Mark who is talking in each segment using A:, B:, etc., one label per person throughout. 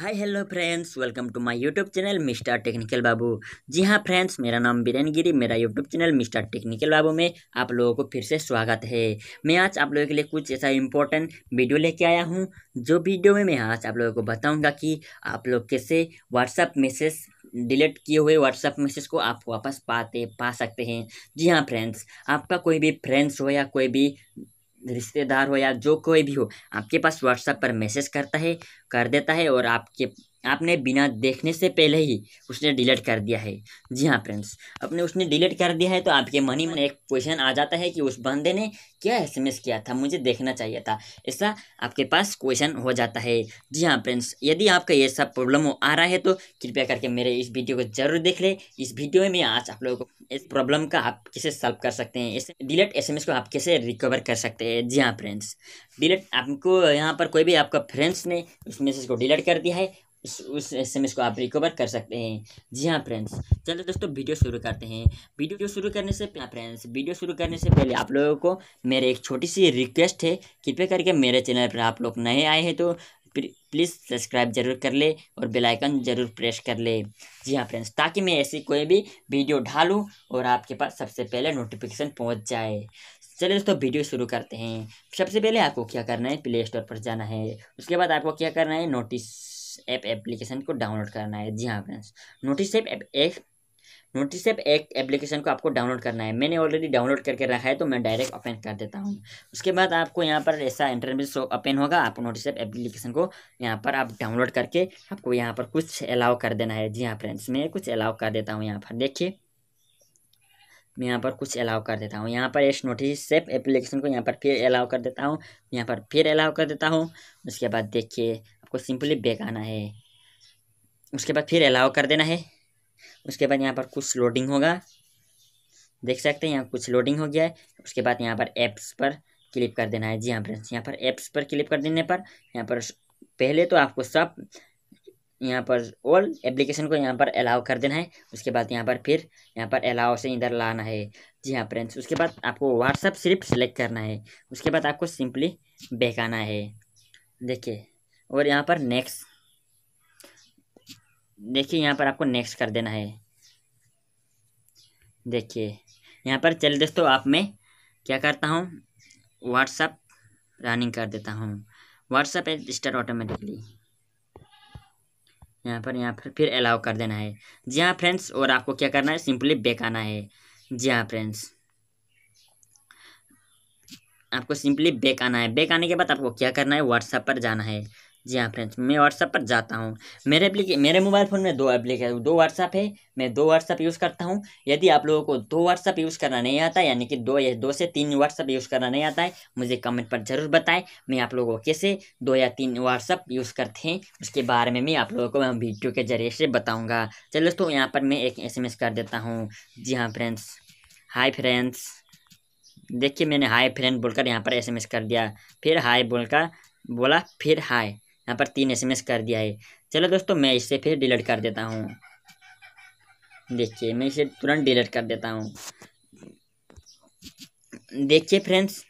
A: hi hello friends welcome to my YouTube channel Mister Technical Babu जी हाँ friends मेरा नाम बीरेन गिरी मेरा YouTube channel Mister Technical Babu में आप लोगों को फिर से स्वागत है मैं आज आप लोगों के लिए कुछ ऐसा इम्पोर्टेंट वीडियो लेके आया हूँ जो वीडियो में मैं आज आप लोगों को बताऊँगा कि आप लोग कैसे व्हाट्सअप मैसेज डिलीट किए हुए व्हाट्सअप मैसेज को आप वापस पाते पा सकते हैं जी हाँ फ्रेंड्स आपका कोई भी फ्रेंड्स हो या कोई भी रिश्तेदार हो या जो कोई भी हो आपके पास व्हाट्सएप पर मैसेज करता है कर देता है और आपके आपने बिना देखने से पहले ही उसने डिलीट कर दिया है जी हाँ फ्रेंड्स अपने उसने डिलीट कर दिया है तो आपके मन ही में एक क्वेश्चन आ जाता है कि उस बंदे ने क्या एसएमएस किया था मुझे देखना चाहिए था ऐसा आपके पास क्वेश्चन हो जाता है जी हाँ फ्रेंड्स यदि आपका ये सब प्रॉब्लम आ रहा है तो कृपया करके मेरे इस वीडियो को जरूर देख ले इस वीडियो में आज आप लोगों को इस प्रॉब्लम का आप कैसे सॉल्व कर सकते हैं इस डिलेट एस को आप कैसे रिकवर कर सकते हैं जी हाँ फ्रेंड्स डिलेट आपको यहाँ पर कोई भी आपका फ्रेंड्स ने उस मैसेज को डिलीट कर दिया है इस उस एस एम एस को आप रिकवर कर सकते हैं जी हाँ फ्रेंड्स चलो दोस्तों वीडियो शुरू करते हैं वीडियो शुरू करने से फ्रेंड्स वीडियो शुरू करने से पहले आप लोगों को मेरे एक छोटी सी रिक्वेस्ट है कृपया करके मेरे चैनल पर आप लोग नए आए हैं तो प्लीज़ सब्सक्राइब जरूर कर ले और बेल आइकन जरूर प्रेस कर ले जी हाँ फ्रेंड्स ताकि मैं ऐसी कोई भी वीडियो डालूँ और आपके पास सबसे पहले नोटिफिकेशन पहुँच जाए चलिए दोस्तों वीडियो शुरू करते हैं सबसे पहले आपको क्या करना है प्ले स्टोर पर जाना है उसके बाद आपको क्या करना है नोटिस ऐप एप्लीकेशन को डाउनलोड करना है जी हाँ फ्रेंड्स नोटिस ऐप एक नोटिस ऐप एक एप्लीकेशन को आपको डाउनलोड करना है मैंने ऑलरेडी डाउनलोड करके रखा है तो मैं डायरेक्ट ओपन कर देता हूँ उसके बाद आपको यहाँ पर ऐसा इंटरनेट ओपन होगा आप नोटिस ऐप एप्लीकेशन को यहाँ पर आप डाउनलोड करके आपको यहाँ पर कुछ अलाउ कर देना है जी हाँ फ्रेंड्स मैं कुछ अलाउ कर देता हूँ यहाँ पर देखिए मैं यहाँ पर कुछ अलाउ कर देता हूँ यहाँ पर इस नोटिस सेप एप्लीकेशन को यहाँ पर फिर अलाउ कर देता हूँ यहाँ पर फिर अलाउ कर देता हूँ उसके बाद देखिए आपको सिंपली बैक आना है उसके बाद फिर अलाउ कर देना है उसके बाद यहाँ पर कुछ लोडिंग होगा देख सकते हैं यहाँ कुछ लोडिंग हो गया है उसके बाद यहाँ पर ऐप्स पर क्लिक कर देना है जी हाँ फ्रेंड्स यहाँ पर ऐप्स पर क्लिक कर देने पर यहाँ पर पहले तो आपको सब यहाँ पर ऑल एप्लीकेशन को यहाँ पर अलाउ कर देना है उसके बाद यहाँ पर फिर यहाँ पर अलाउ से इधर लाना है जी हाँ फ्रेंड्स उसके बाद आपको व्हाट्सअप सिर्फ सेलेक्ट करना है उसके बाद आपको सिंपली बैक आना है देखिए और यहाँ पर नेक्स्ट देखिए यहाँ पर आपको नेक्स्ट कर देना है देखिए यहाँ पर चल दोस्तों आप मैं क्या करता हूँ व्हाट्सअप रनिंग कर देता हूँ व्हाट्सअप एज स्टार्ट ऑटोमेटिकली यहाँ पर यहाँ पर फिर अलाउ कर देना है जी हाँ फ्रेंड्स और आपको क्या करना है सिंपली बैक आना है जी हाँ फ्रेंड्स आपको सिंपली बैक आना है बैक आने के बाद आपको क्या करना है व्हाट्सएप पर जाना है जी हाँ फ्रेंड्स मैं व्हाट्सएप पर जाता हूँ मेरे एप्लीके मेरे मोबाइल फ़ोन में दो एप्लीकेशन दो व्हाट्सएप है मैं दो व्हाट्सअप यूज़ करता हूँ यदि आप लोगों को दो व्हाट्सअप यूज़ करना नहीं आता यानी कि दो या दो से तीन व्हाट्सअप यूज़ करना नहीं आता है मुझे कमेंट पर ज़रूर बताएं मैं आप लोगों को कैसे दो या तीन व्हाट्सअप यूज़ करते हैं उसके बारे में मैं आप लोगों को वीडियो के जरिए से बताऊँगा चलो दोस्तों यहाँ पर मैं एक एस कर देता हूँ जी हाँ फ्रेंड्स हाय फ्रेंड्स देखिए मैंने हाई फ्रेंड बोलकर यहाँ पर एस कर दिया फिर हाय बोलकर बोला फिर हाय यहाँ पर तीन एस कर दिया है चलो दोस्तों मैं इसे फिर डिलीट कर देता हूँ देखिए मैं इसे तुरंत डिलीट कर देता हूँ देखिए फ्रेंड्स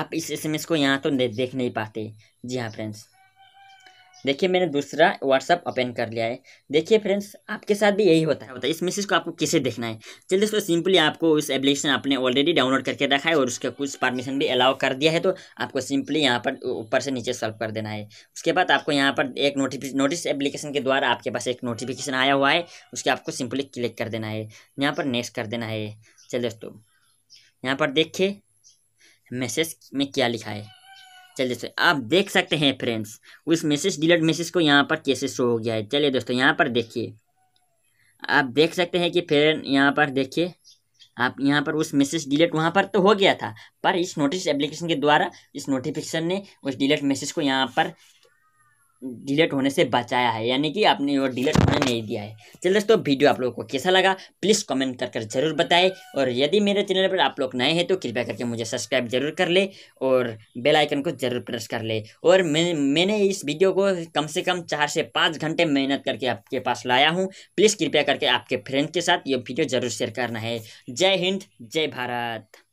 A: आप इस एस को यहाँ तो देख नहीं पाते जी हाँ फ्रेंड्स देखिए मैंने दूसरा व्हाट्सअप ओपन कर लिया है देखिए फ्रेंड्स आपके साथ भी यही होता है होता है इस मैसेज को आपको किसे देखना है चलिए इसको सिंपली आपको इस एप्लीकेशन आपने ऑलरेडी डाउनलोड करके रखा है और उसका कुछ परमिशन भी अलाउ कर दिया है तो आपको सिंपली यहाँ पर ऊपर से नीचे सॉल्व कर देना है उसके बाद आपको यहाँ पर एक नोटिफिक नोटिस एप्लीकेशन के द्वारा आपके पास एक नोटिफिकेशन आया हुआ है उसके आपको सिंपली क्लिक कर देना है यहाँ पर नेक्स्ट कर देना है चलिए दोस्तों यहाँ पर देखिए मैसेज में क्या लिखा है चलिए दोस्तों आप देख सकते हैं फ्रेंड्स उस मैसेज डिलीट मैसेज को यहाँ पर कैसे शो हो गया है चलिए दोस्तों यहाँ पर देखिए आप देख सकते हैं कि फ्रेंड यहाँ पर देखिए आप यहाँ पर उस मैसेज डिलीट वहाँ पर तो हो गया था पर इस नोटिस एप्लीकेशन के द्वारा इस नोटिफिकेशन ने उस डिलीट मैसेज को यहाँ पर डिलीट होने से बचाया है यानी कि आपने वो डिलीट होने नहीं दिया है चलिए दोस्तों वीडियो आप लोगों को कैसा लगा प्लीज़ कमेंट कर कर जरूर बताएं और यदि मेरे चैनल पर आप लोग नए हैं तो कृपया करके मुझे सब्सक्राइब जरूर कर ले और बेल आइकन को जरूर प्रेस कर ले और मैं मैंने इस वीडियो को कम से कम चार से पाँच घंटे मेहनत करके आपके पास लाया हूँ प्लीज़ कृपया करके आपके फ्रेंड के साथ ये वीडियो जरूर शेयर करना है जय हिंद जय भारत